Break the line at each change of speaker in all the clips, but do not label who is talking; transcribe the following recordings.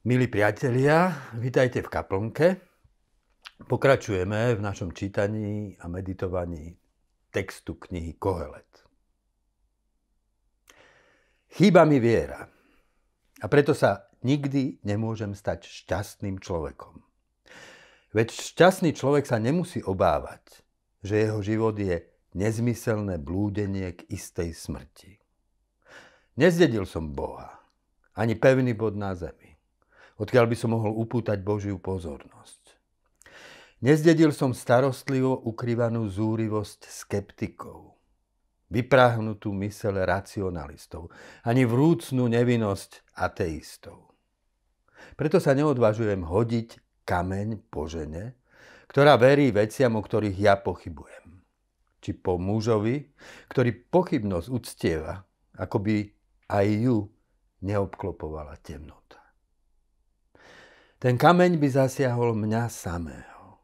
Milí priatelia, vitajte v kaplnke. Pokračujeme v našom čítaní a meditovaní textu knihy Kohelet. Chýba mi viera a preto sa nikdy nemôžem stať šťastným človekom. Veď šťastný človek sa nemusí obávať, že jeho život je nezmyselné blúdenie k istej smrti. Nezdedil som Boha, ani pevný bod na zemi odkiaľ by som mohol upútať Božiu pozornosť. Nezdedil som starostlivo ukrývanú zúrivosť skeptikov, vypráhnutú mysel racionalistov, ani vrúcnú nevinnosť ateistov. Preto sa neodvážujem hodiť kameň po žene, ktorá verí veciam, o ktorých ja pochybujem. Či po mužovi, ktorý pochybnosť uctieva, ako by aj ju neobklopovala temnosť. Ten kameň by zasiahol mňa samého,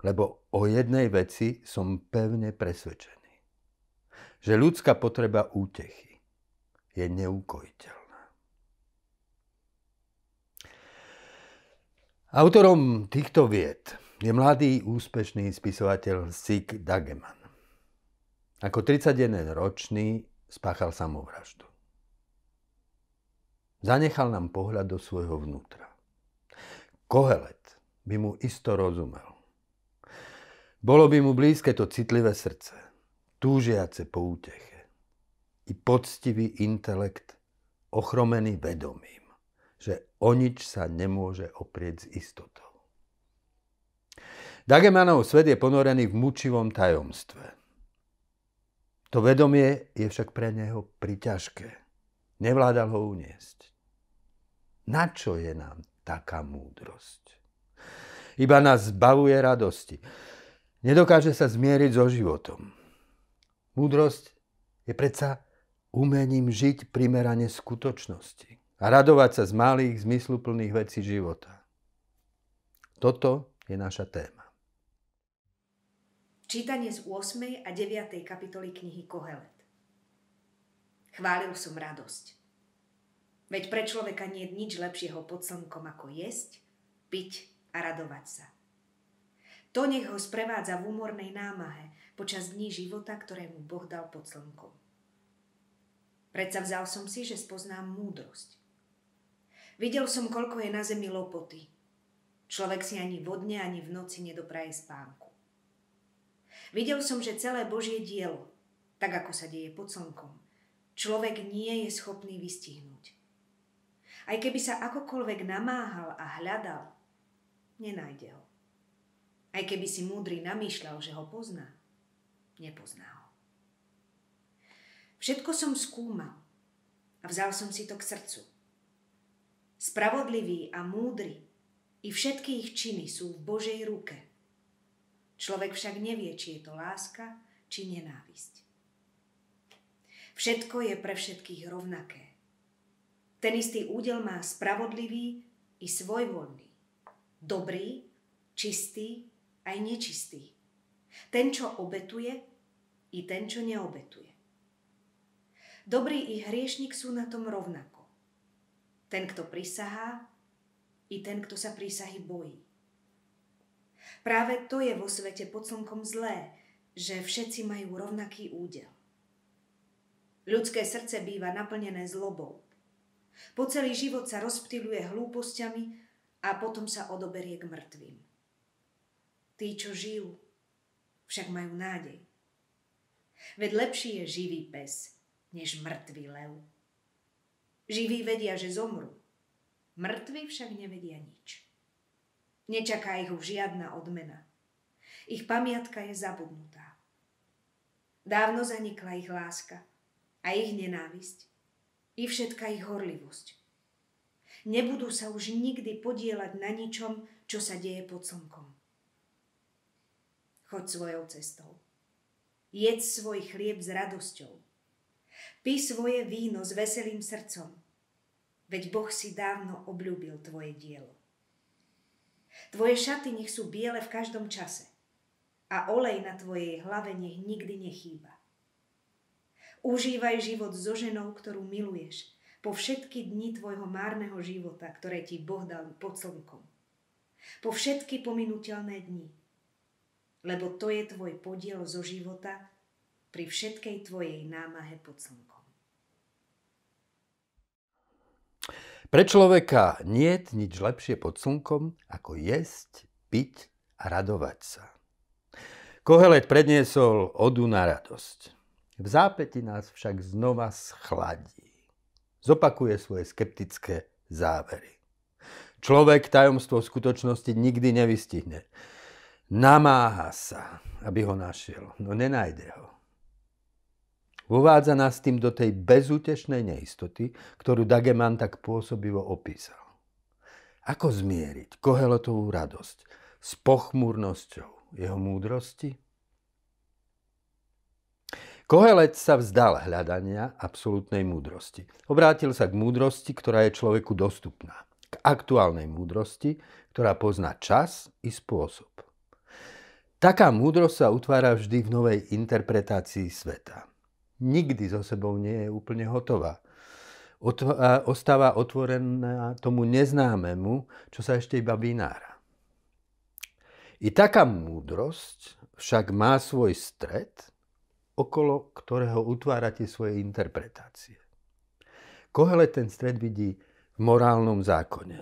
lebo o jednej veci som pevne presvedčený, že ľudská potreba útechy je neukojiteľná. Autorom týchto vied je mladý úspešný spisovateľ Sik Dageman. Ako 31-ročný spáchal samovraždu. Zanechal nám pohľad do svojho vnútra. Kohelet by mu isto rozumel. Bolo by mu blízke to citlivé srdce, túžiace po úteche i poctivý intelekt ochromený vedomím, že o nič sa nemôže oprieť s istotou. Dagemanov svet je ponorený v mučivom tajomstve. To vedomie je však pre neho priťažké. Nevládal ho uniesť. Na čo je nám taká múdrosť. Iba nás zbavuje radosti. Nedokáže sa zmieriť so životom. Múdrosť je predsa umením žiť primerane skutočnosti a radovať sa z malých, zmysluplných vecí života. Toto je naša téma.
Čítanie z 8. a 9. kapitoly knihy Kohelet. Chválil som radosť. Veď pre človeka nie je nič lepšieho pod slnkom ako jesť, piť a radovať sa. To nech ho sprevádza v úmornej námahe počas dní života, ktoré mu Boh dal pod slnkom. Predsa vzal som si, že spoznám múdrosť. Videl som, koľko je na zemi lopoty. Človek si ani vo dne, ani v noci nedopraje spánku. Videl som, že celé Božie dielo, tak ako sa deje pod slnkom, človek nie je schopný vystihnúť. Aj keby sa akokoľvek namáhal a hľadal, nenájde ho. Aj keby si múdry namýšľal, že ho pozná, nepozná ho. Všetko som skúmal a vzal som si to k srdcu. Spravodlivý a múdry i všetky ich činy sú v Božej ruke. Človek však nevie, či je to láska, či nenávisť. Všetko je pre všetkých rovnaké. Ten istý údel má spravodlivý i svojvoľný, dobrý, čistý aj nečistý. Ten, čo obetuje, i ten, čo neobetuje. Dobrý i hriešnik sú na tom rovnako. Ten, kto prisahá, i ten, kto sa prísahy bojí. Práve to je vo svete pod slnkom zlé, že všetci majú rovnaký údel. Ľudské srdce býva naplnené zlobou – po celý život sa rozptiluje hlúpostiami a potom sa odoberie k mŕtvým. Tí, čo žijú, však majú nádej. Veď lepší je živý pes, než mŕtvý lev. Živí vedia, že zomru. Mŕtvi však nevedia nič. Nečaká ich už žiadna odmena. Ich pamiatka je zabudnutá. Dávno zanikla ich láska a ich nenávisť i všetka ich horlivosť. Nebudú sa už nikdy podielať na ničom, čo sa deje pod slnkom. Choď svojou cestou. Jedz svoj chlieb s radosťou. Pí svoje víno s veselým srdcom, veď Boh si dávno obľúbil tvoje dielo. Tvoje šaty nech sú biele v každom čase a olej na tvojej hlave nech nikdy nechýba. Užívaj život so ženou, ktorú miluješ, po všetky dni tvojho márneho života, ktoré ti Boh dal pod slnkom. Po všetky pominuteľné dni, lebo to je tvoj podiel zo života pri všetkej tvojej námahe pod slnkom.
Pre človeka nie je nič lepšie pod slnkom, ako jesť, piť a radovať sa. Kohelet predniesol odu na radosť. V zápäti nás však znova schladí. Zopakuje svoje skeptické závery. Človek tajomstvo skutočnosti nikdy nevystihne. Namáha sa, aby ho našiel, no nenájde ho. Uvádza nás tým do tej bezútešnej neistoty, ktorú Dageman tak pôsobivo opísal. Ako zmieriť Kohelotovú radosť s pochmúrnosťou jeho múdrosti? Kohelec sa vzdal hľadania absolútnej múdrosti. Obrátil sa k múdrosti, ktorá je človeku dostupná. K aktuálnej múdrosti, ktorá pozná čas i spôsob. Taká múdrosť sa utvára vždy v novej interpretácii sveta. Nikdy so sebou nie je úplne hotová. Ostáva otvorená tomu neznámemu, čo sa ešte iba vynára. I taká múdrosť však má svoj stred – okolo ktorého utvárate svoje interpretácie. Kohele ten stred vidí v morálnom zákone.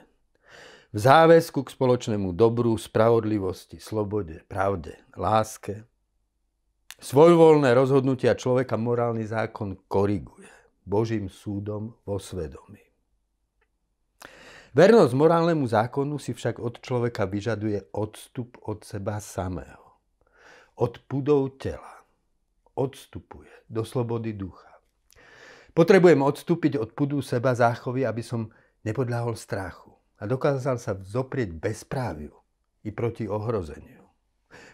V záväzku k spoločnému dobru, spravodlivosti, slobode, pravde, láske. Svojvoľné rozhodnutia človeka morálny zákon koriguje Božím súdom vo svedomí. Vernosť morálnemu zákonu si však od človeka vyžaduje odstup od seba samého, od pudov tela, odstupuje do slobody ducha. Potrebujem odstúpiť od pudu seba záchovy, aby som nepodľahol strachu a dokázal sa vzoprieť bezpráviu i proti ohrozeniu.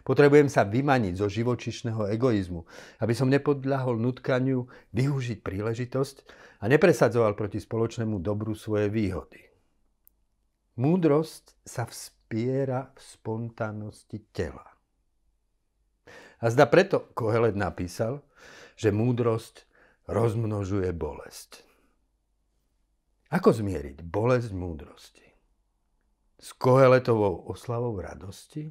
Potrebujem sa vymaniť zo živočišného egoizmu, aby som nepodľahol nutkaniu využiť príležitosť a nepresadzoval proti spoločnému dobru svoje výhody. Múdrosť sa vspiera v spontánnosti tela. A zda preto Kohelet napísal, že múdrosť rozmnožuje bolesť. Ako zmieriť bolesť múdrosti? S Koheletovou oslavou radosti?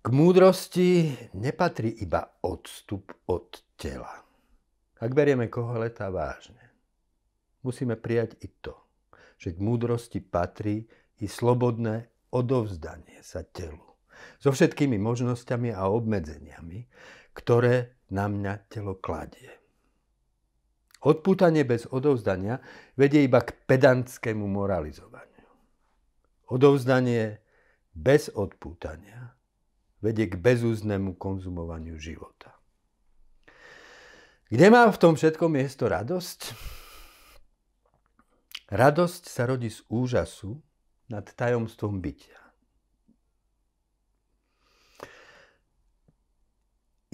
K múdrosti nepatrí iba odstup od tela. Ak berieme Koheleta vážne, musíme prijať i to, že k múdrosti patrí i slobodné odovzdanie sa telu so všetkými možnosťami a obmedzeniami, ktoré na mňa telo kladie. Odpútanie bez odovzdania vedie iba k pedantskému moralizovaniu. Odovzdanie bez odpútania vedie k bezúznému konzumovaniu života. Kde má v tom všetkom miesto radosť? Radosť sa rodí z úžasu nad tajomstvom bytia.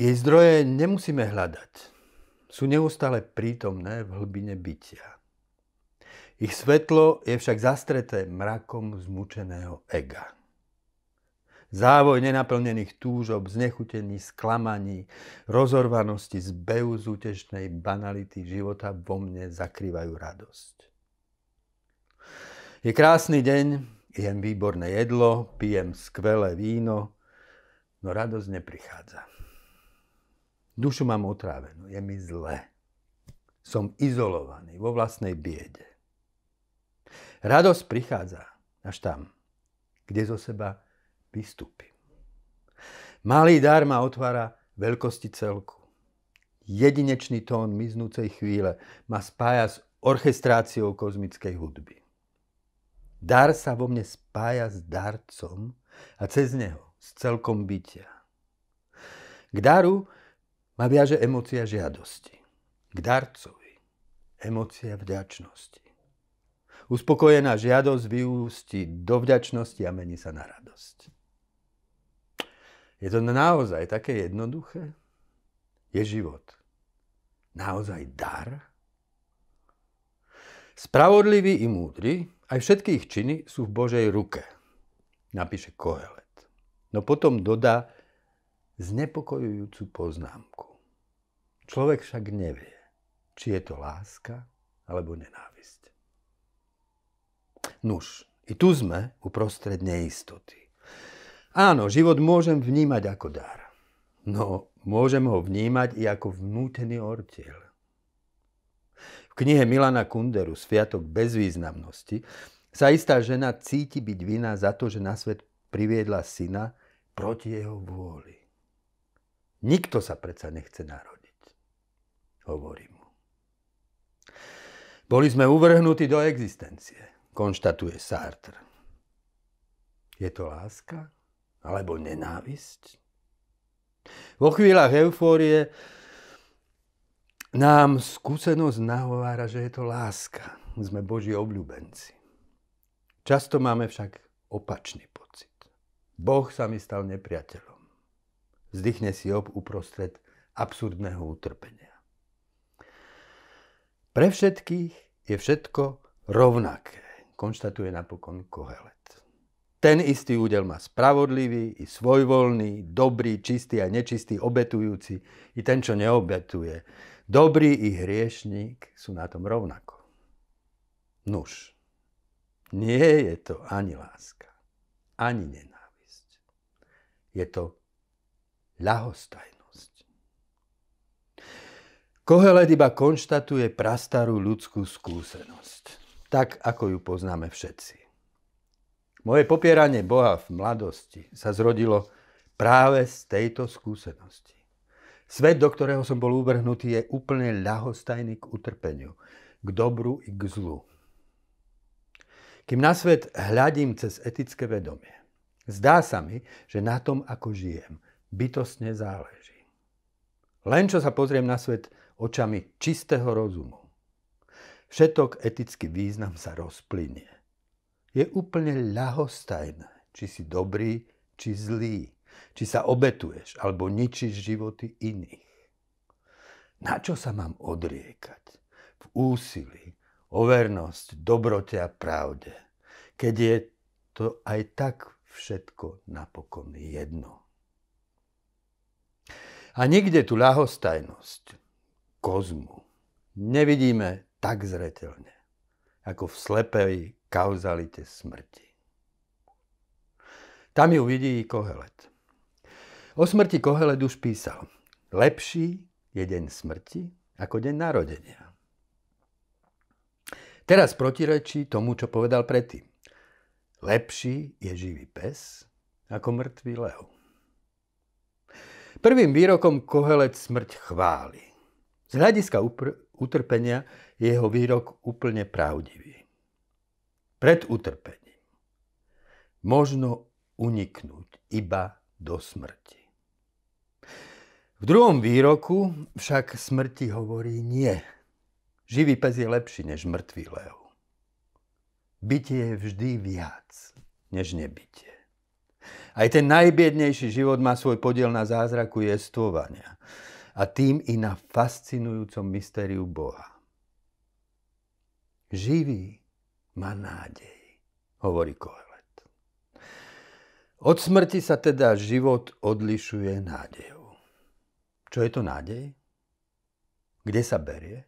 Jej zdroje nemusíme hľadať. Sú neustále prítomné v hlbine bytia. Ich svetlo je však zastreté mrakom zmučeného ega. Závoj nenaplnených túžob, znechutení, sklamaní, rozorvanosti, z útešnej banality života vo mne zakrývajú radosť. Je krásny deň, jem výborné jedlo, pijem skvelé víno, no radosť neprichádza. Dušu mám otrávenú, je mi zle. Som izolovaný vo vlastnej biede. Radosť prichádza až tam, kde zo seba vystúpim. Malý dar ma otvára veľkosti celku. Jedinečný tón miznúcej chvíle ma spája s orchestráciou kozmickej hudby. Dar sa vo mne spája s darcom a cez neho s celkom bytia. K daru ma viaže emócia žiadosti k darcovi, emócia vďačnosti. Uspokojená žiadosť vyústi do vďačnosti a mení sa na radosť. Je to naozaj také jednoduché? Je život naozaj dar? Spravodliví i múdri, aj všetky ich činy sú v Božej ruke, napíše Kohelet. No potom dodá znepokojujúcu poznámku. Človek však nevie, či je to láska alebo nenávisť. Nuž, i tu sme uprostred neistoty. Áno, život môžem vnímať ako dar. No, môžem ho vnímať i ako vnútený ortiel. V knihe Milana Kunderu Sviatok bezvýznamnosti sa istá žena cíti byť vina za to, že na svet priviedla syna proti jeho vôli. Nikto sa predsa nechce narodiť hovorí mu. Boli sme uvrhnutí do existencie, konštatuje Sartre. Je to láska alebo nenávisť? Vo chvíľach eufórie nám skúsenosť nahovára, že je to láska. Sme Boží obľúbenci. Často máme však opačný pocit. Boh sa mi stal nepriateľom. Zdychne si ob uprostred absurdného utrpenia. Pre všetkých je všetko rovnaké, konštatuje napokon Kohelet. Ten istý údel má spravodlivý i svojvoľný, dobrý, čistý a nečistý, obetujúci i ten, čo neobetuje. Dobrý i hriešník sú na tom rovnako. Nuž, nie je to ani láska, ani nenávisť. Je to ľahostajnosť. Kohelet iba konštatuje prastarú ľudskú skúsenosť, tak ako ju poznáme všetci. Moje popieranie Boha v mladosti sa zrodilo práve z tejto skúsenosti. Svet, do ktorého som bol uvrhnutý, je úplne ľahostajný k utrpeniu, k dobru i k zlu. Kým na svet hľadím cez etické vedomie, zdá sa mi, že na tom, ako žijem, bytostne záleží. Len čo sa pozriem na svet očami čistého rozumu. Všetok etický význam sa rozplynie. Je úplne ľahostajné, či si dobrý, či zlý, či sa obetuješ alebo ničíš životy iných. Na čo sa mám odriekať? V úsilí, o vernosť, dobrote a pravde, keď je to aj tak všetko napokon jedno. A nikde tu ľahostajnosť, kozmu nevidíme tak zretelne, ako v slepej kauzalite smrti. Tam ju vidí i Kohelet. O smrti Kohelet už písal. Lepší je deň smrti ako deň narodenia. Teraz protirečí tomu, čo povedal predtým. Lepší je živý pes ako mŕtvý lev. Prvým výrokom Kohelet smrť chváli. Z hľadiska utrpenia je jeho výrok úplne pravdivý. Pred utrpením možno uniknúť iba do smrti. V druhom výroku však smrti hovorí nie. Živý pes je lepší než mŕtvý lev. Bytie je vždy viac než nebytie. Aj ten najbiednejší život má svoj podiel na zázraku jestvovania a tým i na fascinujúcom mystériu Boha. Živý má nádej, hovorí Kohelet. Od smrti sa teda život odlišuje nádejou. Čo je to nádej? Kde sa berie?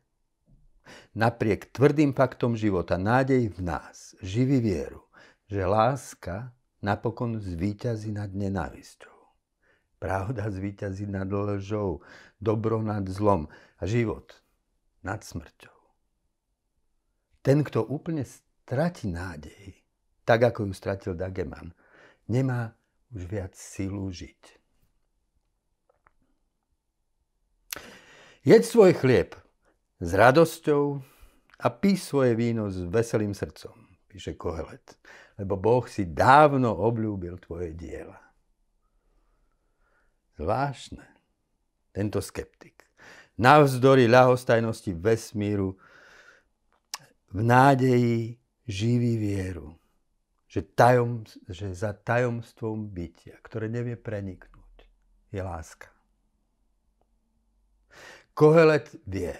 Napriek tvrdým faktom života nádej v nás živí vieru, že láska napokon zvíťazí nad nenávisťou. Pravda zvíťazí nad lžou, dobro nad zlom a život nad smrťou. Ten, kto úplne strati nádej, tak ako ju stratil Dageman, nemá už viac silu žiť. Jeď svoj chlieb s radosťou a pí svoje víno s veselým srdcom, píše Kohelet, lebo Boh si dávno obľúbil tvoje diela. Zvláštne. Tento skeptik. Navzdory ľahostajnosti vesmíru, v nádeji živí vieru, že, tajom, že za tajomstvom bytia, ktoré nevie preniknúť, je láska. Kohelet vie,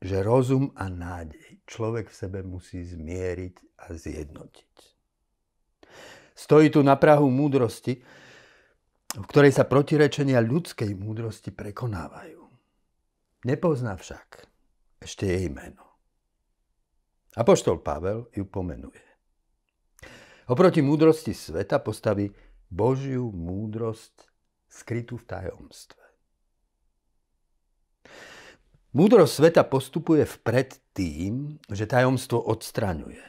že rozum a nádej človek v sebe musí zmieriť a zjednotiť. Stojí tu na prahu múdrosti, v ktorej sa protirečenia ľudskej múdrosti prekonávajú. Nepozná však ešte jej meno. Apoštol Pavel ju pomenuje. Oproti múdrosti sveta postaví Božiu múdrosť skrytú v tajomstve. Múdrosť sveta postupuje vpred tým, že tajomstvo odstraňuje.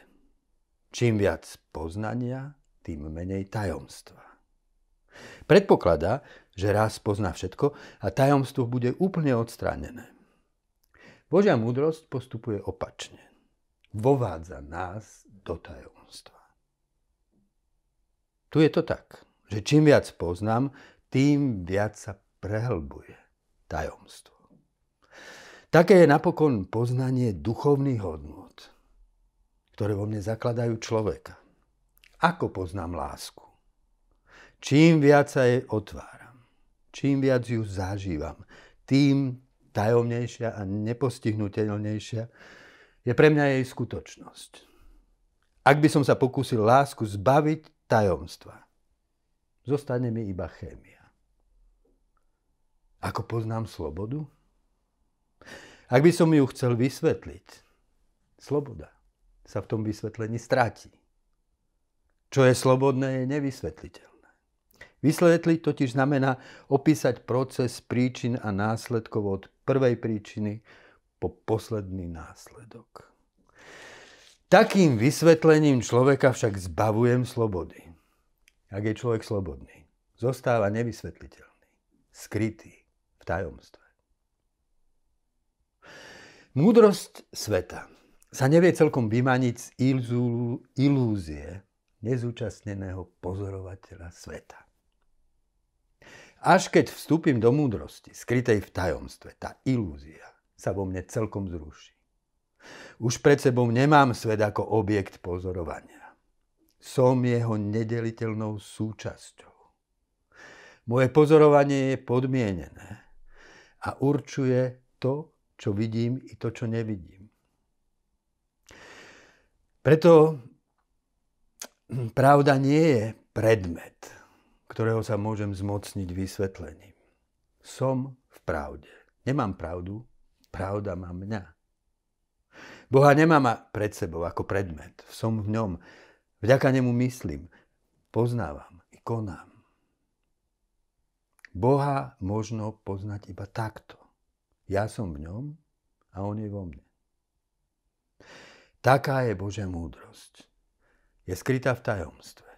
Čím viac poznania, tým menej tajomstva. Predpokladá, že raz pozná všetko a tajomstvo bude úplne odstránené. Božia múdrosť postupuje opačne. Vovádza nás do tajomstva. Tu je to tak, že čím viac poznám, tým viac sa prehlbuje tajomstvo. Také je napokon poznanie duchovných hodnot, ktoré vo mne zakladajú človeka. Ako poznám lásku? Čím viac sa jej otváram, čím viac ju zažívam, tým tajomnejšia a nepostihnutelnejšia je pre mňa jej skutočnosť. Ak by som sa pokúsil lásku zbaviť tajomstva, zostane mi iba chémia. Ako poznám slobodu? Ak by som ju chcel vysvetliť, sloboda sa v tom vysvetlení stráti. Čo je slobodné, je nevysvetliteľné. Vysvetliť totiž znamená opísať proces príčin a následkov od prvej príčiny po posledný následok. Takým vysvetlením človeka však zbavujem slobody. Ak je človek slobodný, zostáva nevysvetliteľný, skrytý v tajomstve. Múdrosť sveta sa nevie celkom vymaniť z ilúzie nezúčastneného pozorovateľa sveta. Až keď vstúpim do múdrosti, skrytej v tajomstve, tá ilúzia sa vo mne celkom zruší. Už pred sebou nemám svet ako objekt pozorovania. Som jeho nedeliteľnou súčasťou. Moje pozorovanie je podmienené a určuje to, čo vidím i to, čo nevidím. Preto pravda nie je predmet, ktorého sa môžem zmocniť vysvetlením. Som v pravde. Nemám pravdu, pravda má mňa. Boha nemám pred sebou ako predmet. Som v ňom. Vďaka nemu myslím, poznávam i konám. Boha možno poznať iba takto. Ja som v ňom a on je vo mne. Taká je Božia múdrosť. Je skrytá v tajomstve.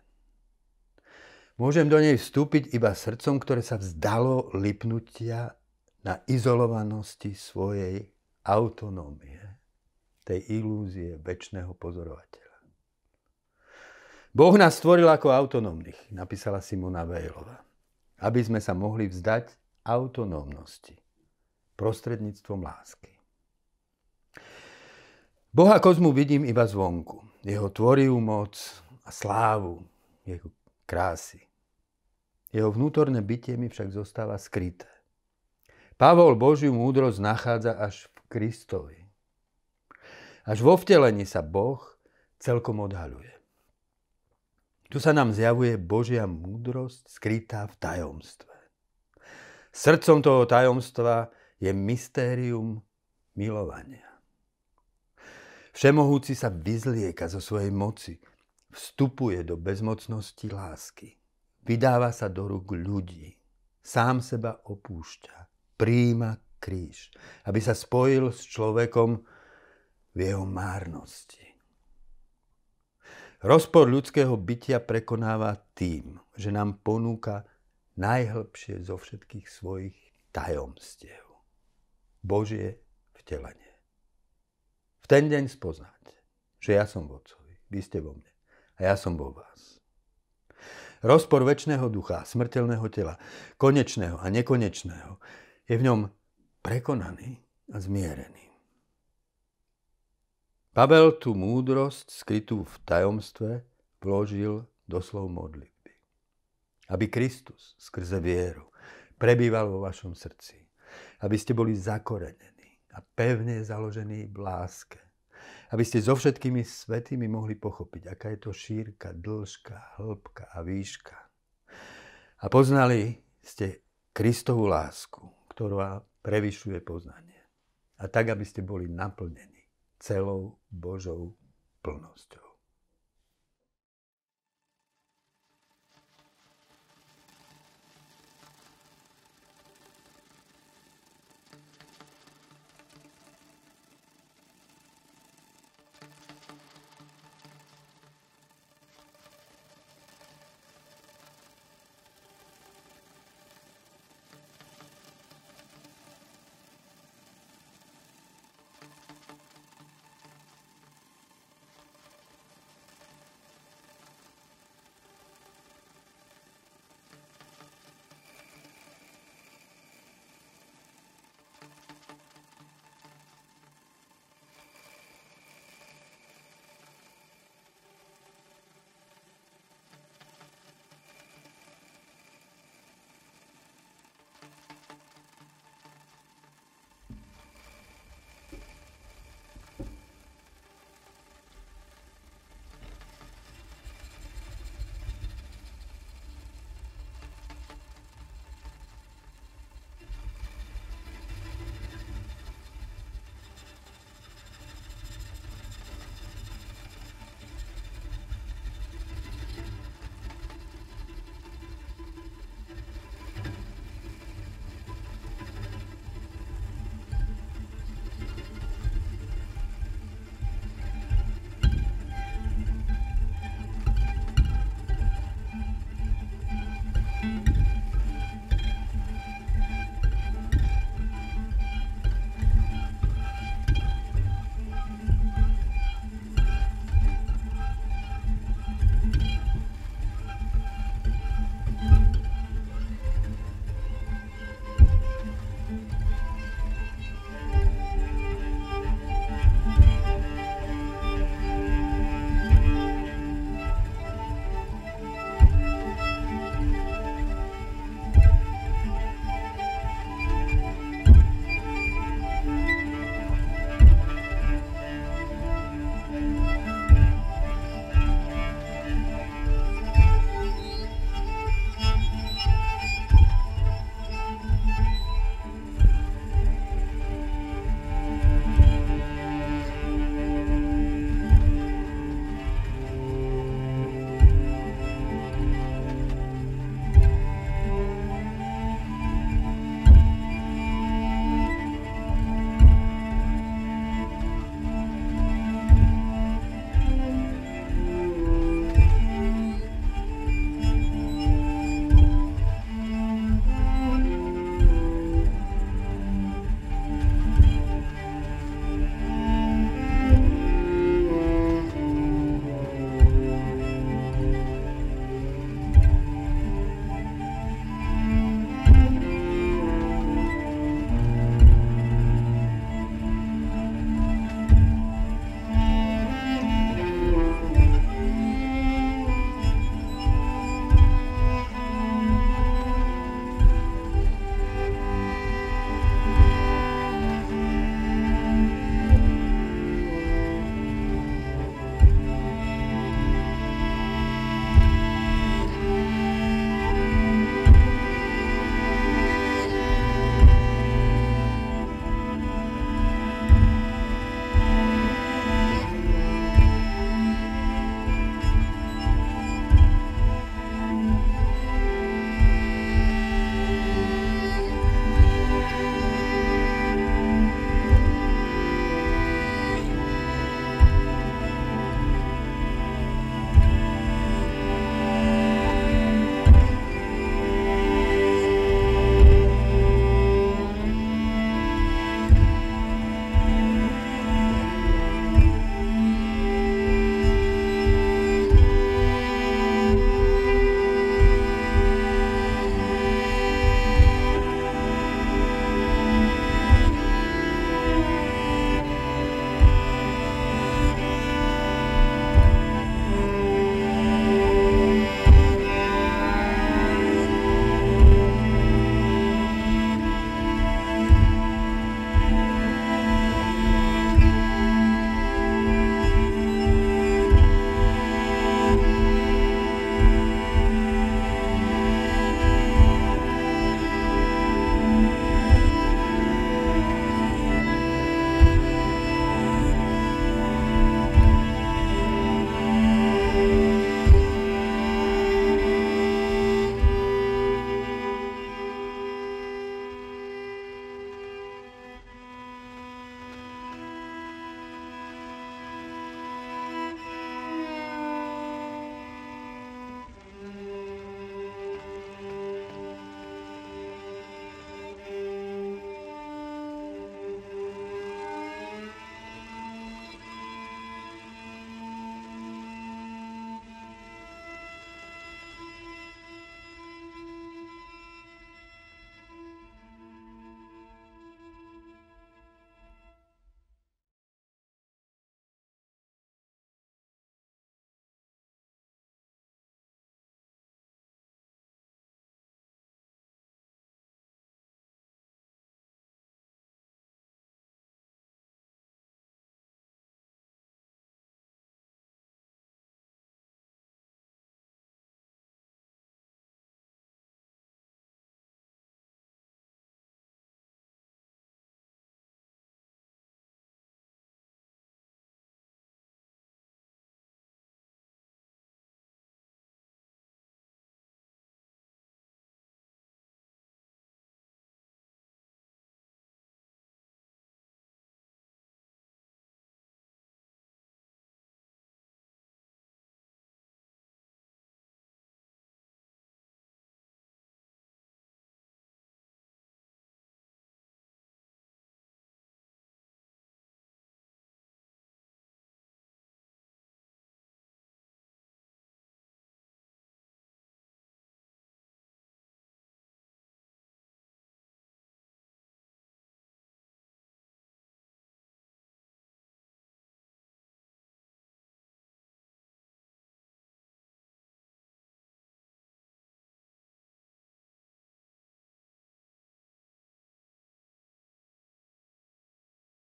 Môžem do nej vstúpiť iba srdcom, ktoré sa vzdalo lipnutia na izolovanosti svojej autonómie, tej ilúzie väčšného pozorovateľa. Boh nás stvoril ako autonómnych, napísala Simona Vejlova, aby sme sa mohli vzdať autonómnosti prostredníctvom lásky. Boha kozmu vidím iba zvonku, jeho tvorivú moc a slávu, jeho krásy. Jeho vnútorné bytie mi však zostáva skryté. Pavol Božiu múdrosť nachádza až v Kristovi. Až vo vtelení sa Boh celkom odhaluje. Tu sa nám zjavuje Božia múdrosť skrytá v tajomstve. Srdcom toho tajomstva je mystérium milovania. Všemohúci sa vyzlieka zo svojej moci, vstupuje do bezmocnosti lásky. Vydáva sa do rúk ľudí. Sám seba opúšťa. Príjima kríž. Aby sa spojil s človekom v jeho márnosti. Rozpor ľudského bytia prekonáva tým, že nám ponúka najhlbšie zo všetkých svojich tajomstiev. Božie vtelenie. V ten deň spoznáte, že ja som v Otcovi, vy ste vo mne a ja som vo vás. Rozpor väčšného ducha, smrteľného tela, konečného a nekonečného je v ňom prekonaný a zmierený. Pavel tú múdrosť skrytú v tajomstve vložil do slov modlitby. Aby Kristus skrze vieru prebýval vo vašom srdci. Aby ste boli zakorenení a pevne založení v láske aby ste so všetkými svetými mohli pochopiť, aká je to šírka, dĺžka, hĺbka a výška. A poznali ste Kristovú lásku, ktorá prevyšuje poznanie. A tak, aby ste boli naplnení celou Božou plnosťou.